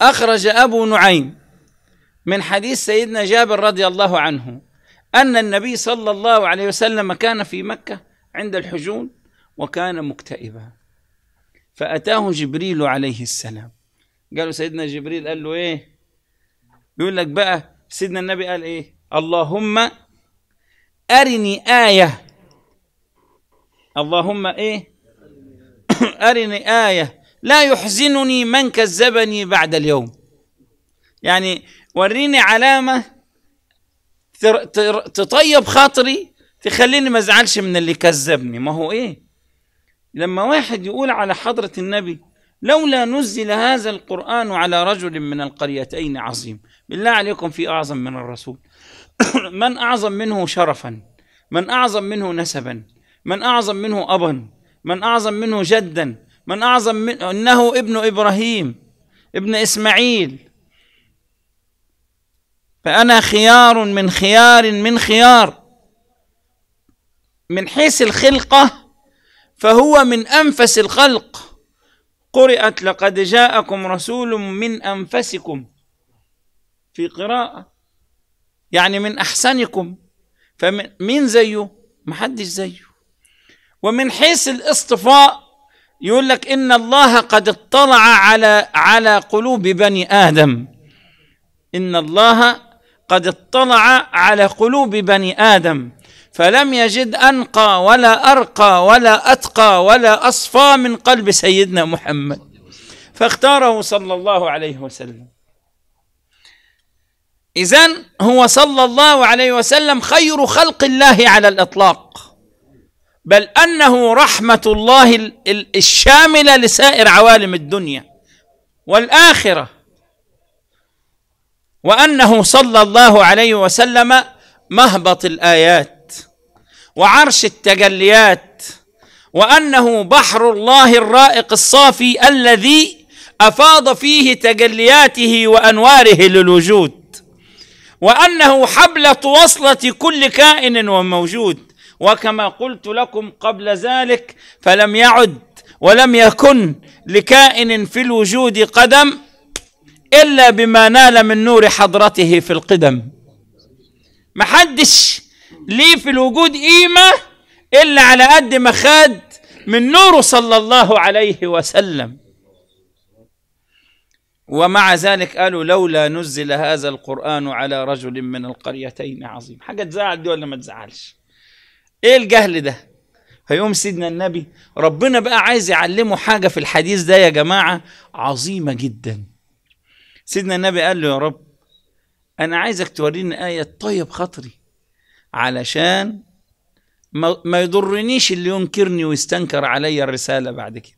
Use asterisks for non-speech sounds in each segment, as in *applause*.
أخرج أبو نعيم من حديث سيدنا جابر رضي الله عنه أن النبي صلى الله عليه وسلم كان في مكة عند الحجون وكان مكتئبا فأتاه جبريل عليه السلام قالوا سيدنا جبريل قال له إيه بيقول لك بقى سيدنا النبي قال إيه اللهم أرني آية اللهم إيه *coughs* أرني آية لا يحزنني من كذبني بعد اليوم يعني وريني علامة تطيب خاطري تخليني ما ازعلش من اللي كذبني ما هو ايه لما واحد يقول على حضرة النبي لولا نزل هذا القرآن على رجل من القريتين عظيم بالله عليكم في أعظم من الرسول *coughs* من أعظم منه شرفا من أعظم منه نسبا من أعظم منه أبا من أعظم منه جدا من أعظم من إنه ابن إبراهيم ابن إسماعيل فأنا خيار من خيار من خيار من حيث الخلقة فهو من أنفس الخلق قرأت لقد جاءكم رسول من أنفسكم في قراءة يعني من أحسنكم فمن زيه محدش زيه ومن حيث الاصطفاء يقول لك إن الله قد اطلع على على قلوب بني آدم إن الله قد اطلع على قلوب بني آدم فلم يجد أنقى ولا أرقى ولا أتقى ولا أصفى من قلب سيدنا محمد فاختاره صلى الله عليه وسلم إذا هو صلى الله عليه وسلم خير خلق الله على الإطلاق بل انه رحمه الله الشامله لسائر عوالم الدنيا والاخره وانه صلى الله عليه وسلم مهبط الايات وعرش التجليات وانه بحر الله الرائق الصافي الذي افاض فيه تجلياته وانواره للوجود وانه حبله وصله كل كائن وموجود وكما قلت لكم قبل ذلك فلم يعد ولم يكن لكائن في الوجود قدم إلا بما نال من نور حضرته في القدم محدش ليه في الوجود قيمة إلا على قد ما خد من نوره صلى الله عليه وسلم ومع ذلك قالوا لولا نزل هذا القرآن على رجل من القريتين عظيم حاجة تزعل دي ولا ما تزعلش ايه الجهل ده فيقوم سيدنا النبي ربنا بقى عايز يعلمه حاجة في الحديث ده يا جماعة عظيمة جدا سيدنا النبي قال له يا رب أنا عايزك توريني آية طيب خاطري علشان ما, ما يضرنيش اللي ينكرني ويستنكر عليا الرسالة بعد كده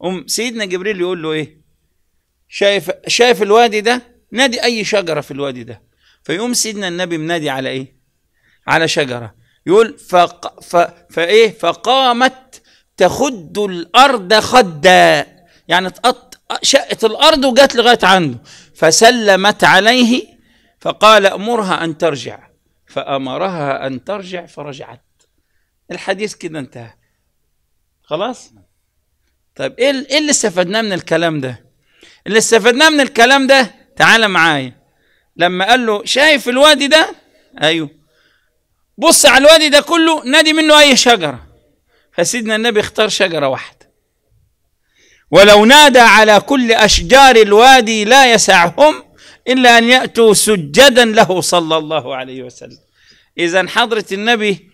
قوم سيدنا جبريل يقول له إيه شايف شايف الوادي ده نادي أي شجرة في الوادي ده فيقوم سيدنا النبي منادي على إيه على شجرة يقول فق ف فايه فقامت تخد الارض خدا يعني اتقط شقت الارض وجت لغايه عنده فسلمت عليه فقال امرها ان ترجع فامرها ان ترجع فرجعت الحديث كده انتهى خلاص طيب ايه ايه اللي استفدناه من الكلام ده اللي استفدناه من الكلام ده تعالى معايا لما قال له شايف الوادي ده ايوه بص على الوادي ده كله نادي منه أي شجرة فسيدنا النبي اختار شجرة واحدة ولو نادى على كل أشجار الوادي لا يسعهم إلا أن يأتوا سجدا له صلى الله عليه وسلم إذا حضرة النبي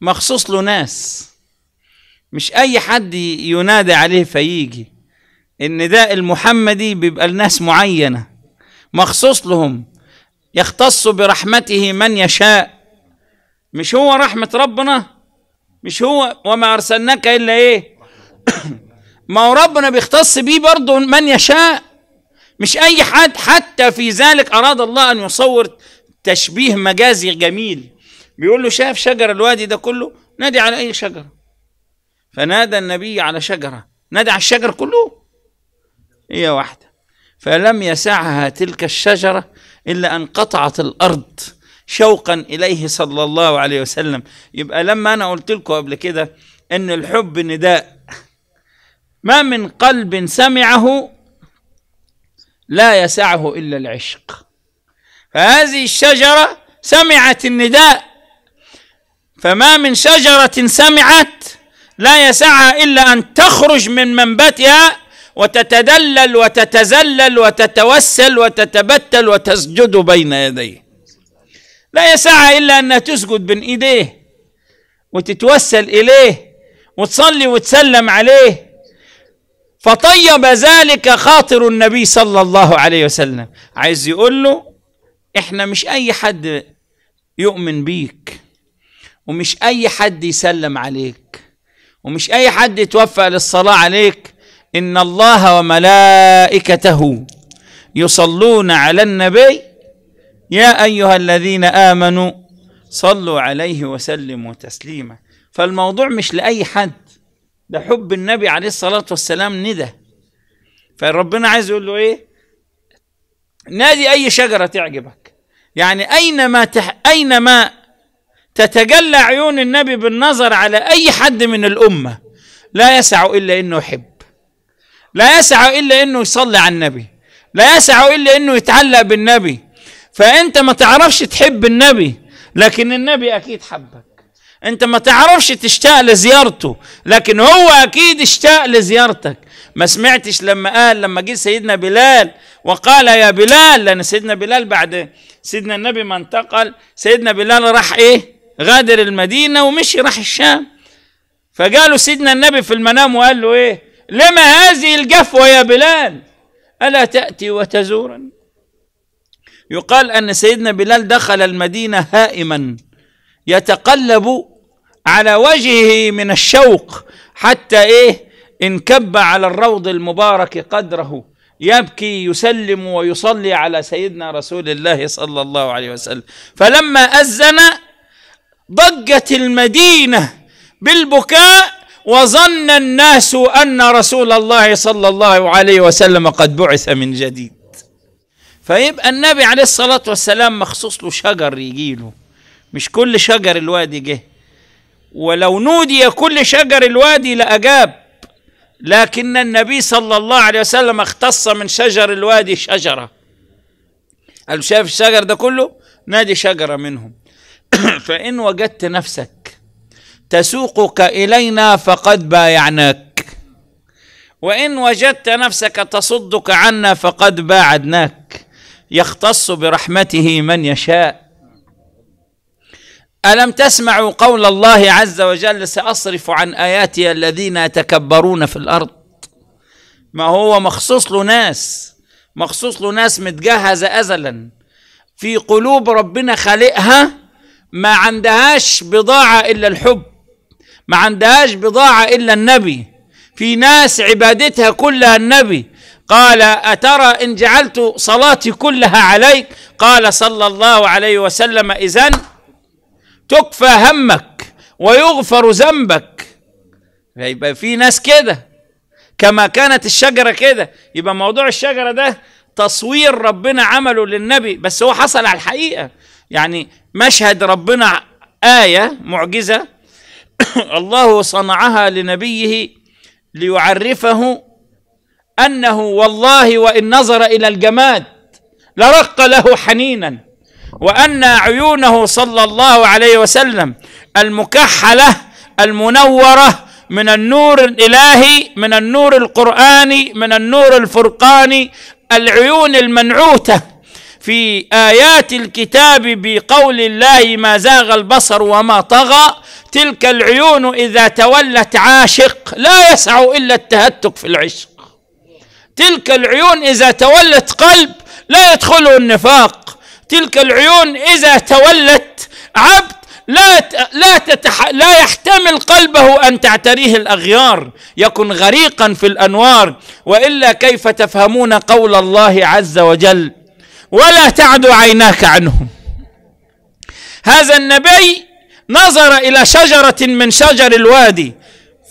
مخصوص له ناس مش أي حد ينادى عليه فيجي النداء المحمدي بيبقى لناس معينة مخصوص لهم يختص برحمته من يشاء مش هو رحمة ربنا مش هو وما أرسلناك إلا إيه *coughs* ما هو ربنا بيختص بيه برضه من يشاء مش أي حد حتى في ذلك أراد الله أن يصور تشبيه مجازي جميل بيقول له شاف شجر الوادي ده كله نادي على أي شجرة فنادى النبي على شجرة نادى على الشجر كله هي واحدة فلم يسعها تلك الشجرة إلا أن قطعت الأرض شوقا إليه صلى الله عليه وسلم يبقى لما أنا قلت لكم قبل كده أن الحب نداء ما من قلب سمعه لا يسعه إلا العشق فهذه الشجرة سمعت النداء فما من شجرة سمعت لا يسعها إلا أن تخرج من منبتها وتتدلل وتتزلل وتتوسل وتتبتل وتسجد بين يديه لا يسعها إلا أنها تسجد بين إيديه وتتوسل إليه وتصلي وتسلم عليه فطيب ذلك خاطر النبي صلى الله عليه وسلم عايز يقول له احنا مش أي حد يؤمن بيك ومش أي حد يسلم عليك ومش أي حد يتوفق للصلاة عليك إن الله وملائكته يصلون على النبي يا أيها الذين آمنوا صلوا عليه وسلموا تسليما فالموضوع مش لأي حد ده حب النبي عليه الصلاة والسلام ندى فربنا عايز يقول له إيه نادي أي شجرة تعجبك يعني أينما تح... أينما تتجلى عيون النبي بالنظر على أي حد من الأمة لا يسع إلا أنه يحب لا يسع إلا أنه يصلي على النبي لا يسع إلا أنه يتعلق بالنبي فأنت ما تعرفش تحب النبي لكن النبي أكيد حبك أنت ما تعرفش تشتاق لزيارته لكن هو أكيد اشتاق لزيارتك ما سمعتش لما قال لما جه سيدنا بلال وقال يا بلال لأن سيدنا بلال بعد سيدنا النبي ما انتقل سيدنا بلال راح إيه غادر المدينة ومشي راح الشام فقالوا سيدنا النبي في المنام وقال له إيه لما هذه الجفوة يا بلال ألا تأتي وتزورني يقال أن سيدنا بلال دخل المدينة هائما يتقلب على وجهه من الشوق حتى إيه انكب على الروض المبارك قدره يبكي يسلم ويصلي على سيدنا رسول الله صلى الله عليه وسلم فلما أذن ضجت المدينة بالبكاء وظن الناس أن رسول الله صلى الله عليه وسلم قد بعث من جديد فيبقى النبي عليه الصلاة والسلام مخصوص له شجر يجيله مش كل شجر الوادي جه ولو نودي كل شجر الوادي لأجاب لكن النبي صلى الله عليه وسلم اختص من شجر الوادي شجرة قال شايف الشجر ده كله نادي شجرة منهم *coughs* فإن وجدت نفسك تسوقك إلينا فقد بايعناك وإن وجدت نفسك تصدك عنا فقد باعدناك يختص برحمته من يشاء ألم تسمعوا قول الله عز وجل سأصرف عن آياتي الذين يتكبرون في الأرض ما هو مخصوص له ناس مخصوص له ناس متجهزة أزلا في قلوب ربنا خالقها ما عندهاش بضاعة إلا الحب ما عندهاش بضاعة إلا النبي في ناس عبادتها كلها النبي قال أترى إن جعلت صلاتي كلها عليك قال صلى الله عليه وسلم إذن تكفى همك ويغفر ذنبك يبقى في ناس كده كما كانت الشجرة كده يبقى موضوع الشجرة ده تصوير ربنا عمله للنبي بس هو حصل على الحقيقة يعني مشهد ربنا آية معجزة *coughs* الله صنعها لنبيه ليعرفه أنه والله وإن نظر إلى الجماد لرق له حنينا وأن عيونه صلى الله عليه وسلم المكحلة المنورة من النور الإلهي من النور القرآني من النور الفرقاني العيون المنعوتة في آيات الكتاب بقول الله ما زاغ البصر وما طغى تلك العيون إذا تولت عاشق لا يسع إلا التهتك في العشق تلك العيون إذا تولت قلب لا يدخله النفاق تلك العيون إذا تولت عبد لا لا تتح لا يحتمل قلبه ان تعتريه الاغيار يكن غريقا في الانوار والا كيف تفهمون قول الله عز وجل ولا تعد عيناك عنهم هذا النبي نظر الى شجره من شجر الوادي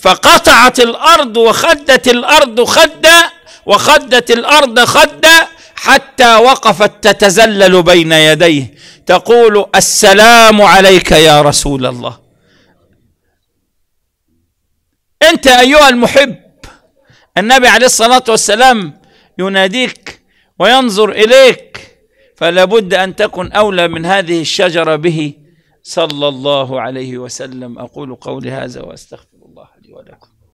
فقطعت الارض وخدت الارض خدا وخدت الارض خده حتى وقفت تتزلل بين يديه تقول السلام عليك يا رسول الله انت ايها المحب النبي عليه الصلاه والسلام يناديك وينظر اليك فلا بد ان تكن اولى من هذه الشجره به صلى الله عليه وسلم اقول قولي هذا واستغفر